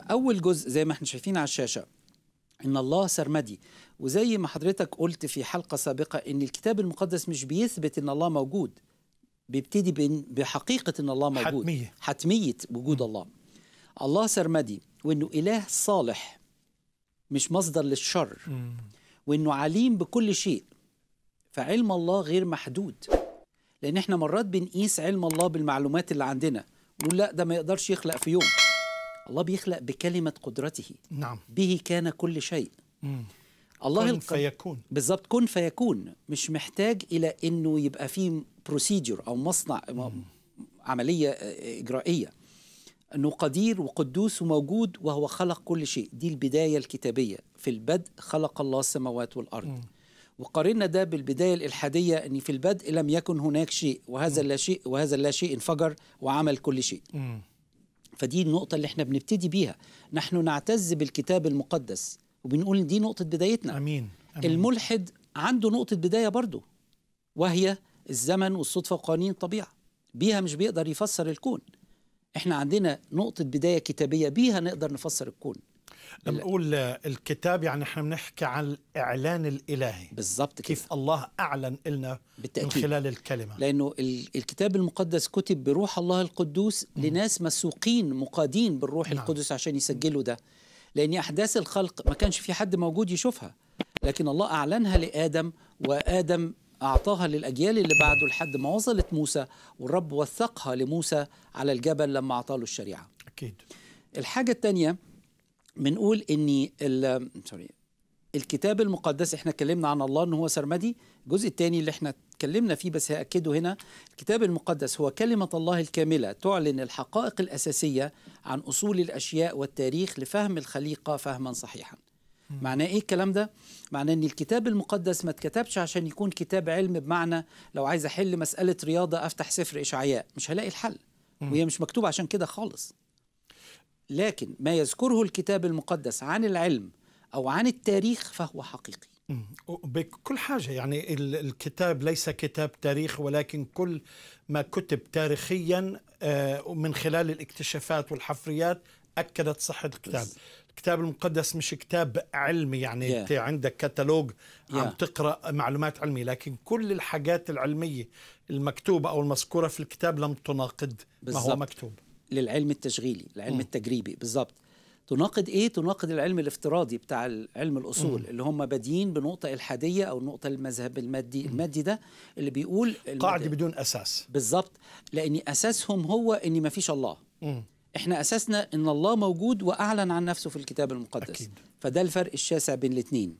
فاول جزء زي ما احنا شايفين على الشاشه ان الله سرمدي وزي ما حضرتك قلت في حلقه سابقه ان الكتاب المقدس مش بيثبت ان الله موجود بيبتدي بحقيقه ان الله موجود حتميه حتميه وجود م. الله الله سرمدي وانه اله صالح مش مصدر للشر م. وانه عليم بكل شيء فعلم الله غير محدود لان احنا مرات بنقيس علم الله بالمعلومات اللي عندنا نقول لا ده ما يقدرش يخلق في يوم الله بيخلق بكلمة قدرته نعم به كان كل شيء مم. الله كن الق... فيكون بالضبط كن فيكون مش محتاج إلى إنه يبقى فيه بروسيجر أو مصنع مم. عملية آه، إجرائية أنه قدير وقدوس وموجود وهو خلق كل شيء دي البداية الكتابية في البدء خلق الله السماوات والأرض مم. وقارنا ده بالبداية الإلحادية أن في البدء لم يكن هناك شيء وهذا لا شيء وهذا لا شيء انفجر وعمل كل شيء مم. فدي النقطة اللي احنا بنبتدي بيها نحن نعتز بالكتاب المقدس وبنقول دي نقطة بدايتنا أمين. أمين. الملحد عنده نقطة بداية برضه وهي الزمن والصدفة وقوانين الطبيعة بيها مش بيقدر يفسر الكون احنا عندنا نقطة بداية كتابية بيها نقدر نفسر الكون لما اقول آه، الكتاب يعني احنا بنحكي عن الاعلان الالهي بالظبط كيف كده. الله اعلن لنا بالتأكيد. من خلال الكلمه لانه الكتاب المقدس كتب بروح الله القدوس م. لناس مسوقين مقادين بالروح نعم. القدس عشان يسجلوا ده لان احداث الخلق ما كانش في حد موجود يشوفها لكن الله اعلنها لادم وادم أعطاها للأجيال اللي بعده لحد ما وصلت موسى والرب وثقها لموسى على الجبل لما اعطاه الشريعة أكيد الحاجة الثانية بنقول ان سوري الكتاب المقدس احنا اتكلمنا عن الله ان هو سرمدي الجزء الثاني اللي احنا اتكلمنا فيه بس هاكده هنا الكتاب المقدس هو كلمه الله الكامله تعلن الحقائق الاساسيه عن اصول الاشياء والتاريخ لفهم الخليقه فهما صحيحا معناه ايه الكلام ده معناه ان الكتاب المقدس ما اتكتبش عشان يكون كتاب علم بمعنى لو عايز احل مساله رياضه افتح سفر اشعياء مش هلاقي الحل وهي مش مكتوبه عشان كده خالص لكن ما يذكره الكتاب المقدس عن العلم أو عن التاريخ فهو حقيقي بكل حاجة يعني الكتاب ليس كتاب تاريخ ولكن كل ما كتب تاريخيا آه، من خلال الاكتشافات والحفريات أكدت صحة الكتاب الكتاب المقدس مش كتاب علمي يعني yeah. انت عندك كتالوج yeah. عم تقرا معلومات علميه لكن كل الحاجات العلميه المكتوبه او المذكوره في الكتاب لم تناقض ما هو مكتوب للعلم التشغيلي العلم م. التجريبي بالظبط تناقض ايه تناقض العلم الافتراضي بتاع علم الاصول م. اللي هم بادئين بنقطه الحاديه او النقطه المذهب المادي م. المادي ده اللي بيقول قاعده بدون اساس بالظبط لان اساسهم هو ان ما فيش الله م. احنا اساسنا ان الله موجود واعلن عن نفسه في الكتاب المقدس أكيد. فده الفرق الشاسع بين الاثنين